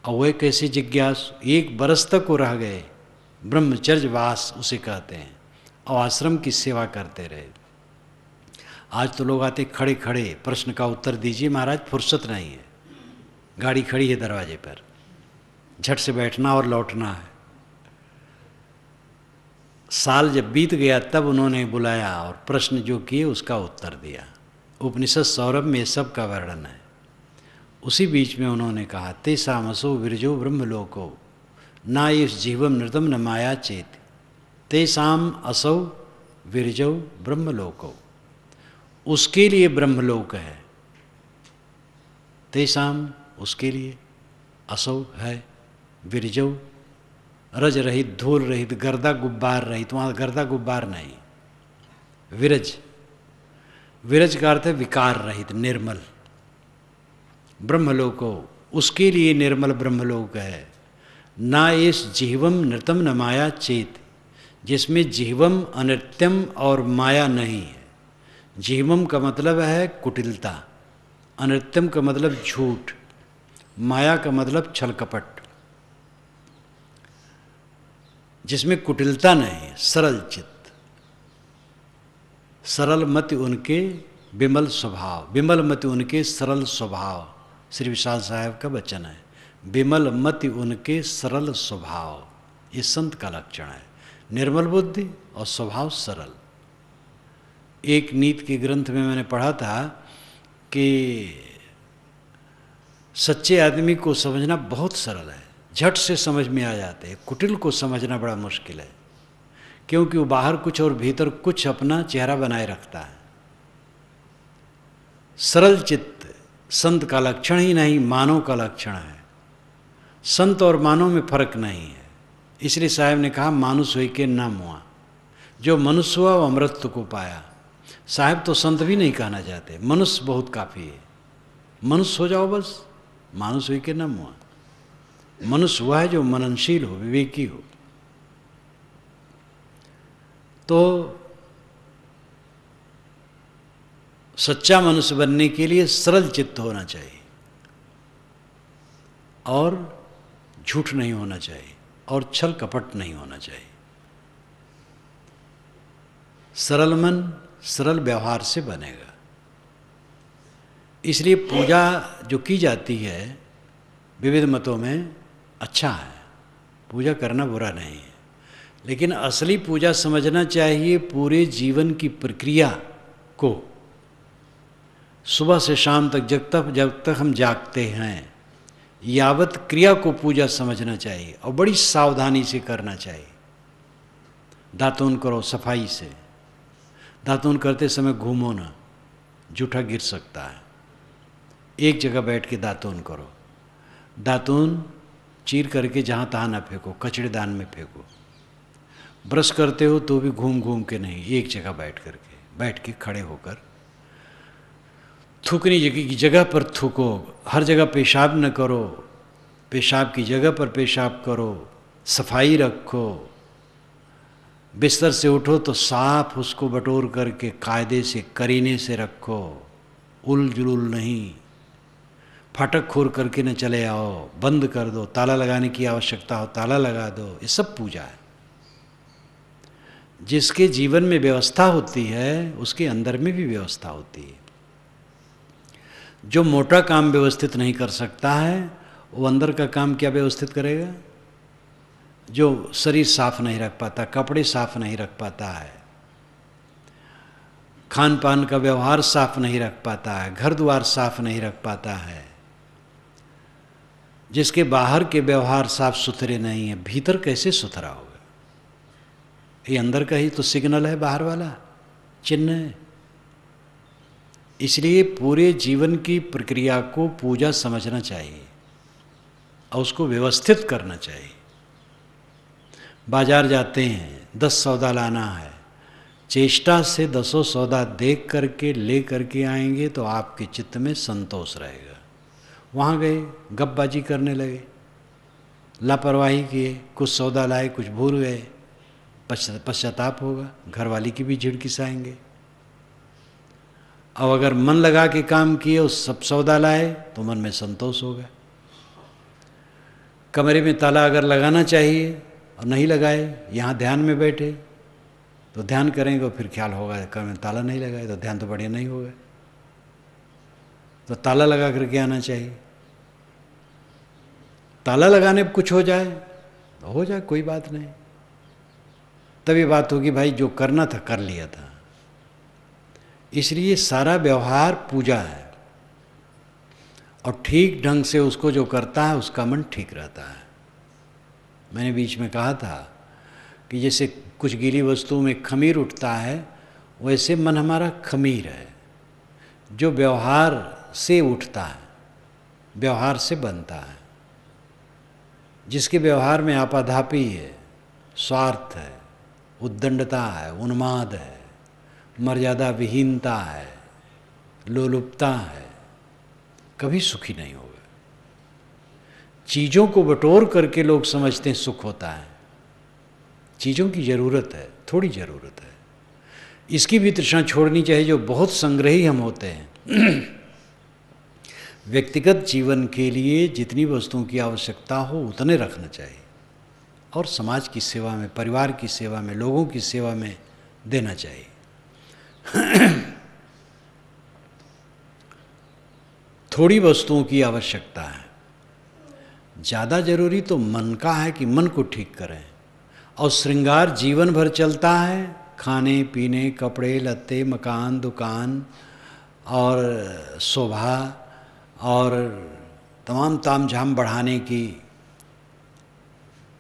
और वह कैसे जिज्ञास एक बरस तक वो रह गए ब्रह्मचर्य वास उसे कहते हैं और आश्रम की सेवा करते रहे आज तो लोग आते खड़े खड़े प्रश्न का उत्तर दीजिए महाराज फुर्सत नहीं है गाड़ी खड़ी है दरवाजे पर झट से बैठना और लौटना है साल जब बीत गया तब उन्होंने बुलाया और प्रश्न जो किए उसका उत्तर दिया उपनिषद सौरभ में सब का वर्णन है उसी बीच में उन्होंने कहा ते सामसो विरजो ब्रह्मलोको ना इस जीवम नृतम न माया चेत ते साम असौ विरजो ब्रह्मलोको उसके लिए ब्रह्मलोक है तेषाम उसके लिए असौ है विरजव रज रहित धूल रहित गर्दा गुब्बार रहित वहाँ गर्दा गुब्बार नहीं विरज विरज का अर्थ है विकार रहित निर्मल ब्रह्मलोको उसके लिए निर्मल ब्रह्मलोक है ना इस जीवम नृतम न माया चेत जिसमें जीवम अनृत्यम और माया नहीं है जीवम का मतलब है कुटिलता अनृत्यम का मतलब झूठ माया का मतलब छल कपट जिसमें कुटिलता नहीं सरल चित्त सरल मत उनके विमल स्वभाव विमल मत उनके सरल स्वभाव श्री विशाल साहब का वचन है विमल मत उनके सरल स्वभाव ये संत का लक्षण है निर्मल बुद्धि और स्वभाव सरल एक नीत के ग्रंथ में मैंने पढ़ा था कि सच्चे आदमी को समझना बहुत सरल है झट से समझ में आ जाते हैं कुटिल को समझना बड़ा मुश्किल है क्योंकि वो बाहर कुछ और भीतर कुछ अपना चेहरा बनाए रखता है सरल चित्त संत का लक्षण ही नहीं मानव का लक्षण है संत और मानव में फर्क नहीं है इसलिए साहब ने कहा मानुष हो के नाम मुआ जो मनुष्य हुआ वो अमृत को पाया साहब तो संत भी नहीं कहना चाहते मनुष्य बहुत काफ़ी है मनुष्य हो जाओ बस मानुष हुई कि न हुआ मनुष्य हुआ है जो मननशील हो विवेकी हो तो सच्चा मनुष्य बनने के लिए सरल चित्त होना चाहिए और झूठ नहीं होना चाहिए और छल कपट नहीं होना चाहिए सरल मन सरल व्यवहार से बनेगा इसलिए पूजा जो की जाती है विविध मतों में अच्छा है पूजा करना बुरा नहीं है लेकिन असली पूजा समझना चाहिए पूरे जीवन की प्रक्रिया को सुबह से शाम तक जब तक जब तक हम जागते हैं यावत क्रिया को पूजा समझना चाहिए और बड़ी सावधानी से करना चाहिए दातून करो सफाई से दातून करते समय घूमो ना जूठा गिर सकता है एक जगह बैठ के दातून करो दातून चीर करके जहाँ तहाँ ना फेंको कचड़ेदान में फेंको ब्रश करते हो तो भी घूम घूम के नहीं एक जगह बैठ करके बैठ के खड़े होकर थूकने की जगह पर थूको हर जगह पेशाब न करो पेशाब की जगह पर पेशाब करो सफाई रखो बिस्तर से उठो तो साफ उसको बटोर करके कायदे से करीने से रखो उल जुलूल नहीं फाटक खोर करके न चले आओ बंद कर दो ताला लगाने की आवश्यकता हो ताला लगा दो ये सब पूजा है जिसके जीवन में व्यवस्था होती है उसके अंदर में भी व्यवस्था होती है जो मोटा काम व्यवस्थित नहीं कर सकता है वो अंदर का काम क्या व्यवस्थित करेगा जो शरीर साफ नहीं रख पाता कपड़े साफ नहीं रख पाता है खान पान का व्यवहार साफ नहीं रख पाता है घर द्वार साफ नहीं रख पाता है जिसके बाहर के व्यवहार साफ सुथरे नहीं है भीतर कैसे सुथरा होगा ये अंदर का ही तो सिग्नल है बाहर वाला चिन्ह है इसलिए पूरे जीवन की प्रक्रिया को पूजा समझना चाहिए और उसको व्यवस्थित करना चाहिए बाजार जाते हैं दस सौदा लाना है चेष्टा से दसों सौदा देख करके ले करके आएंगे तो आपके चित्त में संतोष रहेगा वहाँ गए गपबाजी करने लगे लापरवाही किए कुछ सौदा लाए कुछ भूल गए पश्चाताप होगा घरवाली की भी साएंगे अब अगर मन लगा के काम किए और सब सौदा लाए तो मन में संतोष होगा कमरे में ताला अगर लगाना चाहिए और नहीं लगाए यहाँ ध्यान में बैठे तो ध्यान करेंगे फिर ख्याल होगा कमरे में ताला नहीं लगाए तो ध्यान तो बढ़िया नहीं होगा तो ताला लगा करके आना चाहिए ताला लगाने पर कुछ हो जाए हो जाए कोई बात नहीं तभी बात होगी भाई जो करना था कर लिया था इसलिए सारा व्यवहार पूजा है और ठीक ढंग से उसको जो करता है उसका मन ठीक रहता है मैंने बीच में कहा था कि जैसे कुछ गीली वस्तुओं में खमीर उठता है वैसे मन हमारा खमीर है जो व्यवहार से उठता है व्यवहार से बनता है जिसके व्यवहार में आपाधापी है स्वार्थ है उद्दंडता है उन्माद है मर्यादा विहीनता है लोलुपता है कभी सुखी नहीं होगा चीज़ों को बटोर करके लोग समझते हैं सुख होता है चीज़ों की ज़रूरत है थोड़ी ज़रूरत है इसकी भी तृष्णा छोड़नी चाहिए जो बहुत संग्रही हम होते हैं [clears throat] व्यक्तिगत जीवन के लिए जितनी वस्तुओं की आवश्यकता हो उतने रखना चाहिए और समाज की सेवा में परिवार की सेवा में लोगों की सेवा में देना चाहिए थोड़ी वस्तुओं की आवश्यकता है ज़्यादा जरूरी तो मन का है कि मन को ठीक करें और श्रृंगार जीवन भर चलता है खाने पीने कपड़े लत्ते मकान दुकान और शोभा और तमाम ताम झाम बढ़ाने की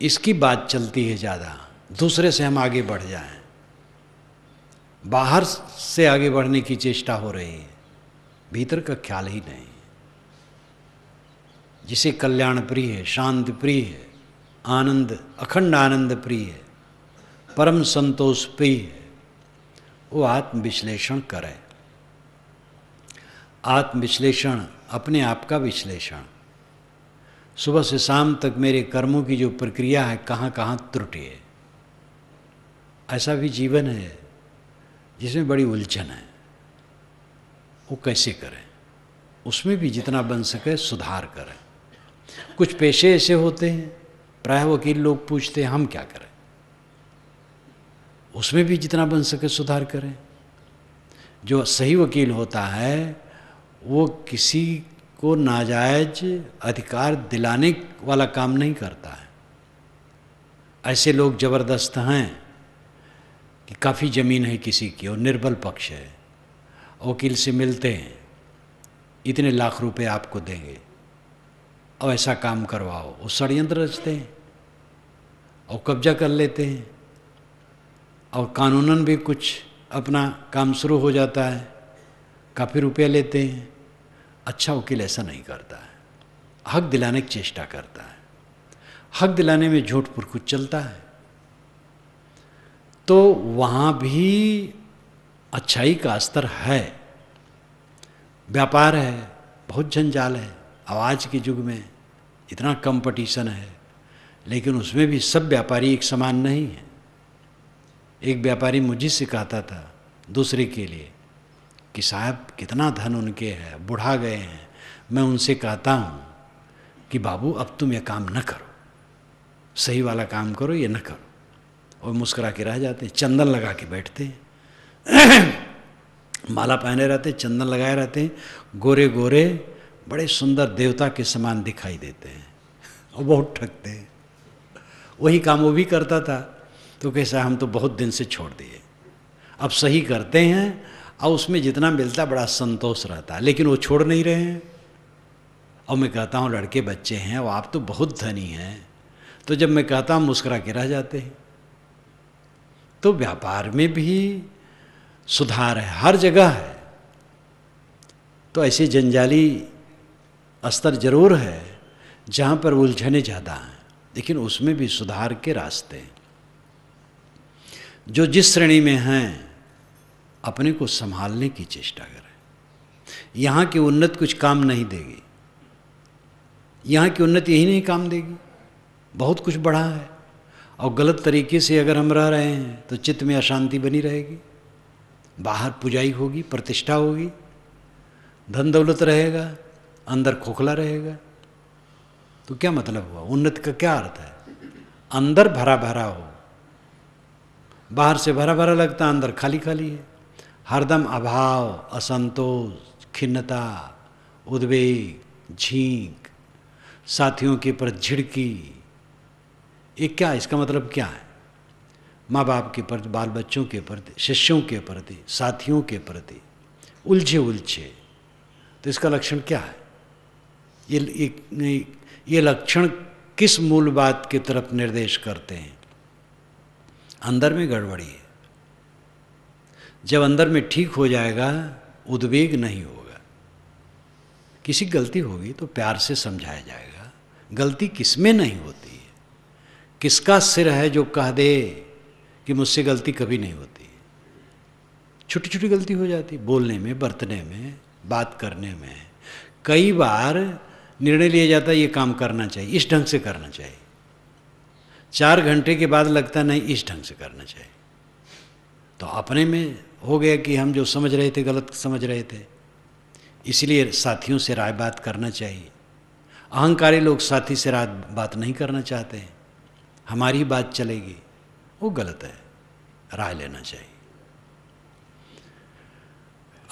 इसकी बात चलती है ज़्यादा दूसरे से हम आगे बढ़ जाएं बाहर से आगे बढ़ने की चेष्टा हो रही है भीतर का ख्याल ही नहीं जिसे कल्याण प्रिय है शांत प्रिय है आनंद अखंड आनंद प्रिय है परम संतोष प्रिय है वो आत्मविश्लेषण करे आत्मविश्लेषण अपने आप का विश्लेषण सुबह से शाम तक मेरे कर्मों की जो प्रक्रिया है कहाँ कहाँ त्रुटि है ऐसा भी जीवन है जिसमें बड़ी उलझन है वो कैसे करें उसमें भी जितना बन सके सुधार करें कुछ पेशे ऐसे होते हैं प्राय वकील लोग पूछते हैं हम क्या करें उसमें भी जितना बन सके सुधार करें जो सही वकील होता है वो किसी को नाजायज अधिकार दिलाने वाला काम नहीं करता है ऐसे लोग ज़बरदस्त हैं कि काफ़ी ज़मीन है किसी की और निर्बल पक्ष है वकील से मिलते हैं इतने लाख रुपए आपको देंगे और ऐसा काम करवाओ वो षडयंत्र रचते हैं और कब्जा कर लेते हैं और कानूनन भी कुछ अपना काम शुरू हो जाता है काफ़ी रुपया लेते हैं अच्छा वकील ऐसा नहीं करता है हक दिलाने की चेष्टा करता है हक दिलाने में झूठ पुरकुच चलता है तो वहाँ भी अच्छाई का स्तर है व्यापार है बहुत जंजाल है आवाज़ के युग में इतना कंपटीशन है लेकिन उसमें भी सब व्यापारी एक समान नहीं है एक व्यापारी मुझे सिखाता था दूसरे के लिए कि साहब कितना धन उनके है बुढ़ा गए हैं मैं उनसे कहता हूँ कि बाबू अब तुम ये काम न करो सही वाला काम करो ये न करो और मुस्करा के रह जाते हैं चंदन लगा के बैठते हैं [clears throat] माला पहने रहते हैं चंदन लगाए रहते हैं गोरे गोरे बड़े सुंदर देवता के समान दिखाई देते हैं और बहुत ठगते हैं वही काम वो भी करता था तो कैसा हम तो बहुत दिन से छोड़ दिए अब सही करते हैं और उसमें जितना मिलता बड़ा संतोष रहता है लेकिन वो छोड़ नहीं रहे हैं और मैं कहता हूँ लड़के बच्चे हैं और आप तो बहुत धनी हैं तो जब मैं कहता हूँ मुस्करा के रह जाते हैं तो व्यापार में भी सुधार है हर जगह है तो ऐसे जंजाली स्तर जरूर है जहाँ पर उलझने ज़्यादा हैं लेकिन उसमें भी सुधार के रास्ते जो जिस श्रेणी में हैं अपने को संभालने की चेष्टा करें यहाँ की उन्नत कुछ काम नहीं देगी यहाँ की उन्नत यही नहीं काम देगी बहुत कुछ बढ़ा है और गलत तरीके से अगर हम रह रहे हैं तो चित्त में अशांति बनी रहेगी बाहर पुजाई होगी प्रतिष्ठा होगी धन दौलत रहेगा अंदर खोखला रहेगा तो क्या मतलब हुआ उन्नत का क्या अर्थ है अंदर भरा भरा हो बाहर से भरा भरा लगता अंदर खाली खाली है हरदम अभाव असंतोष खिन्नता उद्वेग झींक साथियों के पर झिड़की ये क्या इसका मतलब क्या है माँ बाप के प्रति बाल बच्चों के प्रति शिष्यों के प्रति साथियों के प्रति उलझे उलझे तो इसका लक्षण क्या है ये ये, ये लक्षण किस मूल बात की तरफ निर्देश करते हैं अंदर में गड़बड़ी है जब अंदर में ठीक हो जाएगा उद्वेग नहीं होगा किसी गलती होगी तो प्यार से समझाया जाएगा गलती किस में नहीं होती है किसका सिर है जो कह दे कि मुझसे गलती कभी नहीं होती छोटी छोटी गलती हो जाती बोलने में बरतने में बात करने में कई बार निर्णय लिया जाता है ये काम करना चाहिए इस ढंग से करना चाहिए चार घंटे के बाद लगता नहीं इस ढंग से करना चाहिए तो अपने में हो गया कि हम जो समझ रहे थे गलत समझ रहे थे इसलिए साथियों से राय बात करना चाहिए अहंकारी लोग साथी से राय बात नहीं करना चाहते हैं हमारी बात चलेगी वो गलत है राय लेना चाहिए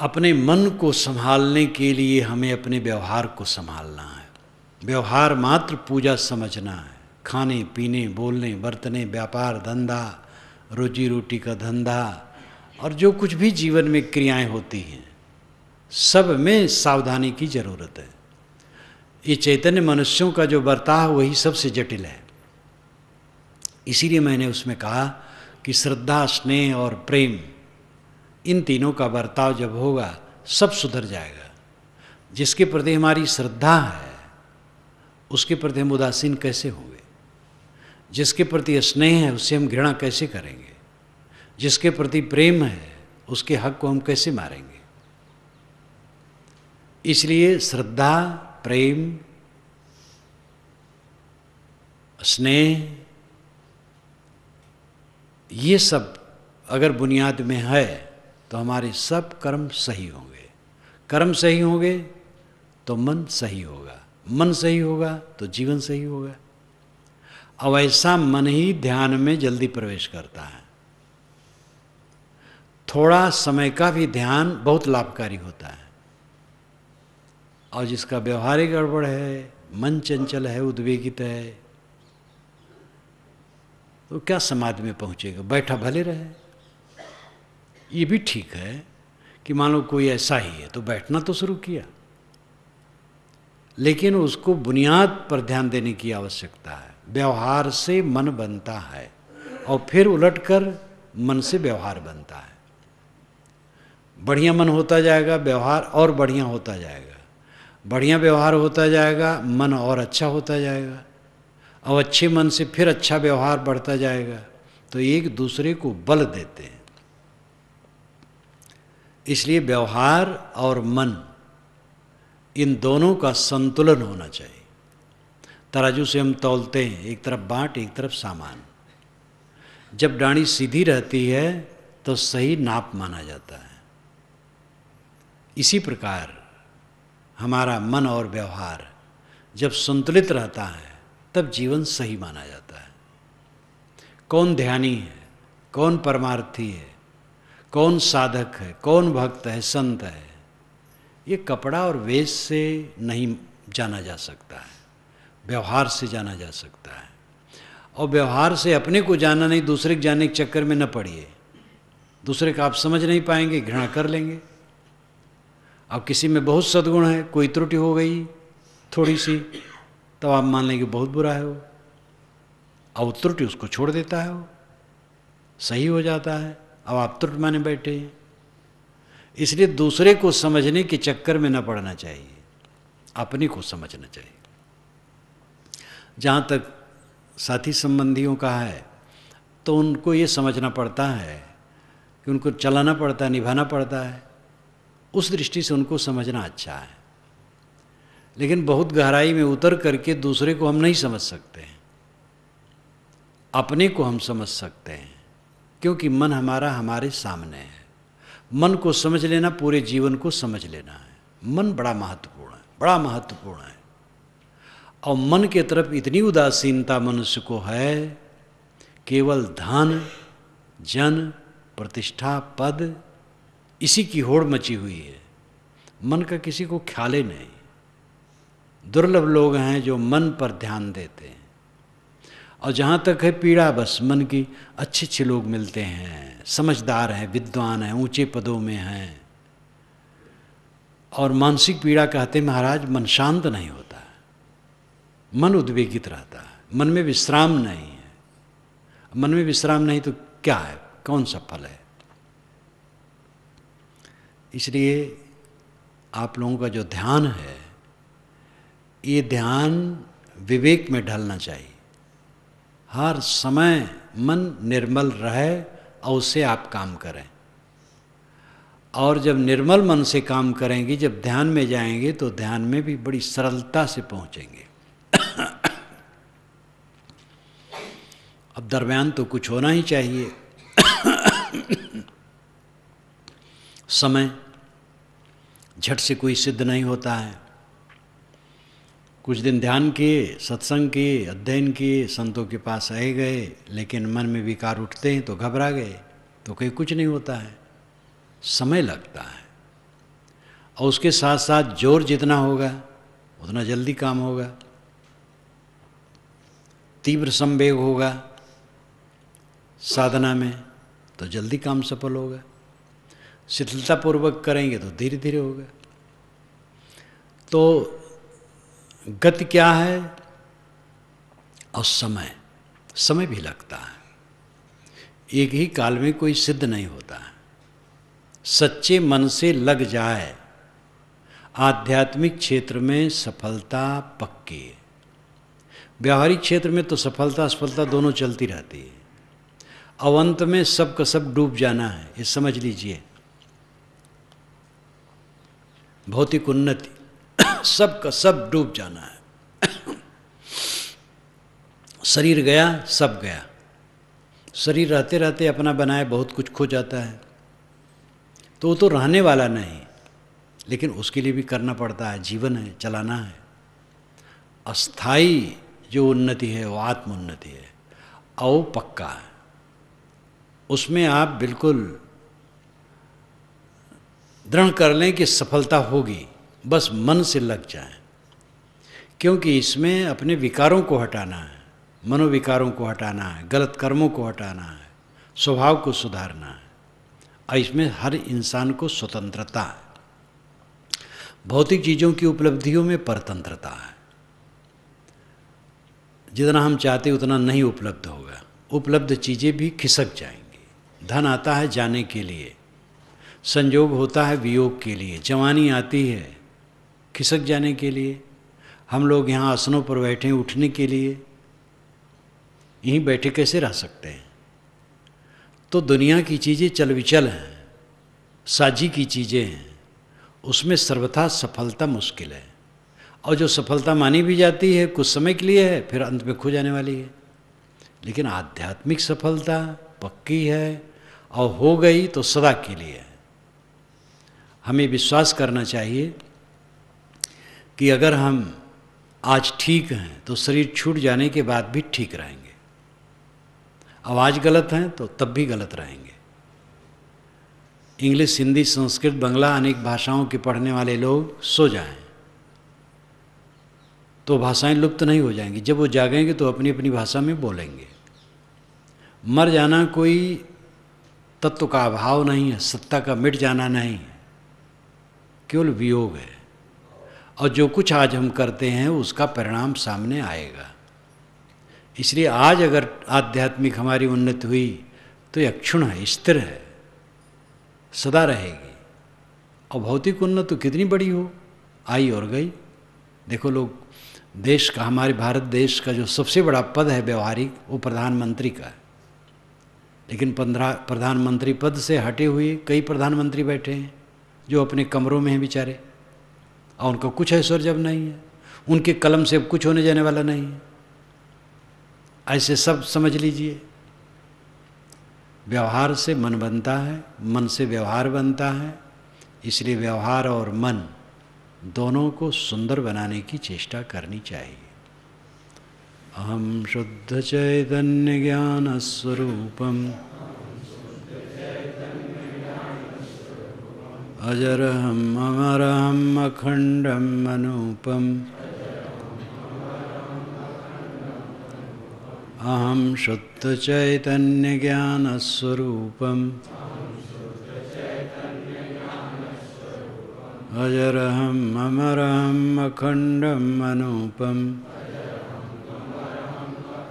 अपने मन को संभालने के लिए हमें अपने व्यवहार को संभालना है व्यवहार मात्र पूजा समझना है खाने पीने बोलने बरतने व्यापार धंधा रोजी रोटी का धंधा और जो कुछ भी जीवन में क्रियाएं होती हैं सब में सावधानी की जरूरत है ये चैतन्य मनुष्यों का जो बर्ताव वही सबसे जटिल है इसीलिए मैंने उसमें कहा कि श्रद्धा स्नेह और प्रेम इन तीनों का बर्ताव जब होगा सब सुधर जाएगा जिसके प्रति हमारी श्रद्धा है उसके प्रति हम उदासीन कैसे होंगे जिसके प्रति स्नेह है उससे हम घृणा कैसे करेंगे जिसके प्रति प्रेम है उसके हक को हम कैसे मारेंगे इसलिए श्रद्धा प्रेम स्नेह ये सब अगर बुनियाद में है तो हमारे सब कर्म सही होंगे कर्म सही होंगे तो मन सही होगा मन सही होगा तो जीवन सही होगा अब ऐसा मन ही ध्यान में जल्दी प्रवेश करता है थोड़ा समय का भी ध्यान बहुत लाभकारी होता है और जिसका व्यवहारिक गड़बड़ है मन चंचल है उद्वेगित है तो क्या समाधि में पहुंचेगा बैठा भले रहे ये भी ठीक है कि मान लो कोई ऐसा ही है तो बैठना तो शुरू किया लेकिन उसको बुनियाद पर ध्यान देने की आवश्यकता है व्यवहार से मन बनता है और फिर उलटकर मन से व्यवहार बनता है बढ़िया मन होता जाएगा व्यवहार और बढ़िया होता जाएगा बढ़िया व्यवहार होता जाएगा मन और अच्छा होता जाएगा और अच्छे मन से फिर अच्छा व्यवहार बढ़ता जाएगा तो एक दूसरे को बल देते हैं इसलिए व्यवहार और मन इन दोनों का संतुलन होना चाहिए तराजू से हम तौलते हैं एक तरफ बांट एक तरफ सामान जब डाणी सीधी रहती है तो सही नाप माना जाता है इसी प्रकार हमारा मन और व्यवहार जब संतुलित रहता है तब जीवन सही माना जाता है कौन ध्यानी है कौन परमार्थी है कौन साधक है कौन भक्त है संत है ये कपड़ा और वेश से नहीं जाना जा सकता है व्यवहार से जाना जा सकता है और व्यवहार से अपने को जाना नहीं दूसरे के जाने के चक्कर में न पड़िए दूसरे का आप समझ नहीं पाएंगे घृणा कर लेंगे अब किसी में बहुत सद्गुण है कोई त्रुटि हो गई थोड़ी सी तब आप मान लेंगे बहुत बुरा है वो अब त्रुटि उसको छोड़ देता है वो सही हो जाता है अब आप त्रुट माने बैठे हैं इसलिए दूसरे को समझने के चक्कर में न पड़ना चाहिए अपने को समझना चाहिए जहाँ तक साथी संबंधियों का है तो उनको ये समझना पड़ता है कि उनको चलाना पड़ता है निभाना पड़ता है उस दृष्टि से उनको समझना अच्छा है लेकिन बहुत गहराई में उतर करके दूसरे को हम नहीं समझ सकते हैं अपने को हम समझ सकते हैं क्योंकि मन हमारा हमारे सामने है मन को समझ लेना पूरे जीवन को समझ लेना है मन बड़ा महत्वपूर्ण है बड़ा महत्वपूर्ण है और मन के तरफ इतनी उदासीनता मनुष्य को है केवल धन जन प्रतिष्ठा पद इसी की होड़ मची हुई है मन का किसी को ख्याल ही नहीं दुर्लभ लोग हैं जो मन पर ध्यान देते हैं और जहाँ तक है पीड़ा बस मन की अच्छे अच्छे लोग मिलते हैं समझदार हैं विद्वान हैं ऊंचे पदों में हैं और मानसिक पीड़ा कहते महाराज मन शांत नहीं होता मन उद्वेगित रहता है मन में विश्राम नहीं है मन में विश्राम नहीं तो क्या है कौन सा फल है इसलिए आप लोगों का जो ध्यान है ये ध्यान विवेक में ढलना चाहिए हर समय मन निर्मल रहे और उससे आप काम करें और जब निर्मल मन से काम करेंगे जब ध्यान में जाएंगे तो ध्यान में भी बड़ी सरलता से पहुंचेंगे [coughs] अब दरम्यान तो कुछ होना ही चाहिए समय झट से कोई सिद्ध नहीं होता है कुछ दिन ध्यान किए सत्संग किए अध्ययन किए संतों के पास आए गए लेकिन मन में विकार उठते हैं तो घबरा गए तो कहीं कुछ नहीं होता है समय लगता है और उसके साथ साथ जोर जितना होगा उतना जल्दी काम होगा तीव्र संवेग होगा साधना में तो जल्दी काम सफल होगा शिथिलतापूर्वक करेंगे तो धीरे धीरे होगा तो गति क्या है और समय समय भी लगता है एक ही काल में कोई सिद्ध नहीं होता है सच्चे मन से लग जाए आध्यात्मिक क्षेत्र में सफलता पक्की है व्यावहारिक क्षेत्र में तो सफलता असफलता दोनों चलती रहती है अवंत में सब का सब डूब जाना है ये समझ लीजिए भौतिक उन्नति सब का सब डूब जाना है शरीर गया सब गया शरीर रहते रहते अपना बनाए बहुत कुछ खो जाता है तो वो तो रहने वाला नहीं लेकिन उसके लिए भी करना पड़ता है जीवन है चलाना है अस्थाई जो उन्नति है वो आत्म उन्नति है औ पक्का है उसमें आप बिल्कुल दृढ़ कर लें कि सफलता होगी बस मन से लग जाए क्योंकि इसमें अपने विकारों को हटाना है मनोविकारों को हटाना है गलत कर्मों को हटाना है स्वभाव को सुधारना है और इसमें हर इंसान को स्वतंत्रता है भौतिक चीज़ों की उपलब्धियों में परतंत्रता है जितना हम चाहते उतना नहीं उपलब्ध होगा उपलब्ध चीज़ें भी खिसक जाएंगी धन आता है जाने के लिए संयोग होता है वियोग के लिए जवानी आती है खिसक जाने के लिए हम लोग यहाँ आसनों पर बैठे उठने के लिए यहीं बैठे कैसे रह सकते हैं तो दुनिया की चीज़ें चल विचल हैं साजी की चीज़ें हैं उसमें सर्वथा सफलता मुश्किल है और जो सफलता मानी भी जाती है कुछ समय के लिए है फिर अंत में खो जाने वाली है लेकिन आध्यात्मिक सफलता पक्की है और हो गई तो सदा के लिए है हमें विश्वास करना चाहिए कि अगर हम आज ठीक हैं तो शरीर छूट जाने के बाद भी ठीक रहेंगे अब आज गलत हैं तो तब भी गलत रहेंगे इंग्लिश हिंदी संस्कृत बंगला अनेक भाषाओं के पढ़ने वाले लोग सो जाएं तो भाषाएं लुप्त नहीं हो जाएंगी जब वो जागेंगे तो अपनी अपनी भाषा में बोलेंगे मर जाना कोई तत्व का अभाव नहीं है सत्ता का मिट जाना नहीं है केवल वियोग है और जो कुछ आज हम करते हैं उसका परिणाम सामने आएगा इसलिए आज अगर आध्यात्मिक हमारी उन्नति हुई तो ये अक्षुण है स्थिर है सदा रहेगी और भौतिक उन्नत तो कितनी बड़ी हो आई और गई देखो लोग देश का हमारे भारत देश का जो सबसे बड़ा पद है व्यवहारिक वो प्रधानमंत्री का है लेकिन पंद्रह प्रधानमंत्री पद से हटे हुए कई प्रधानमंत्री बैठे हैं जो अपने कमरों में हैं बेचारे और उनका कुछ ऐश्वर्य जब नहीं है उनके कलम से अब कुछ होने जाने वाला नहीं है ऐसे सब समझ लीजिए व्यवहार से मन बनता है मन से व्यवहार बनता है इसलिए व्यवहार और मन दोनों को सुंदर बनाने की चेष्टा करनी चाहिए अहम शुद्ध चैतन्य ज्ञान स्वरूपम अजरहम अमरहम अखंडम अनूपम अहम शुद्ध अजरहम् अमरहम् अखण्डम् अनूपम् अहं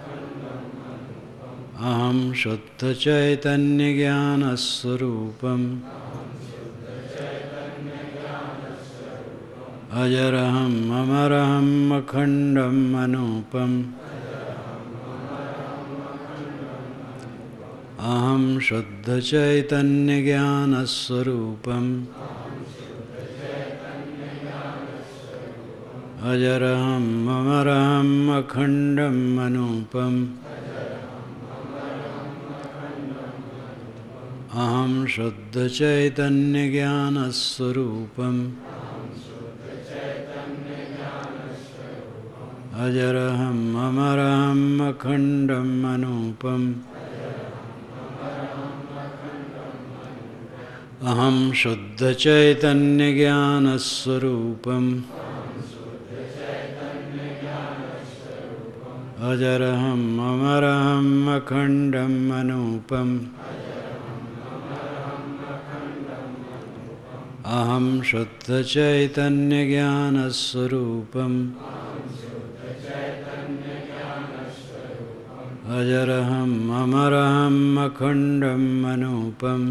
शुद्धचैतन्यज्ञानस्वरूपम् अजरहम् अमरहम् अखण्डम् अनूपम् अहं शुद्धचैतन्यज्ञानस्वरूपम् अजरहम् अमरहम् अखण्डम् अनुपम् अहं शुद्धचैतन्यज्ञानस्वरूपम् अजरहम् अमरहम् अखण्डम् अनुपम् अहं शुद्धचैतन्यज्ञानस्वरूपम् अजरहम अमरहम अखंडम अनूपम अहम शुद्ध चैतन्य ज्ञान अखण्डम् अजरहम अमरहम अखंडम अनूपम अहम शुद्ध चैतन्य ज्ञान शुद्धचैतन्यज्ञानस्वरूपम् अजरहम् अमरहम् अखण्डम् अनूपम्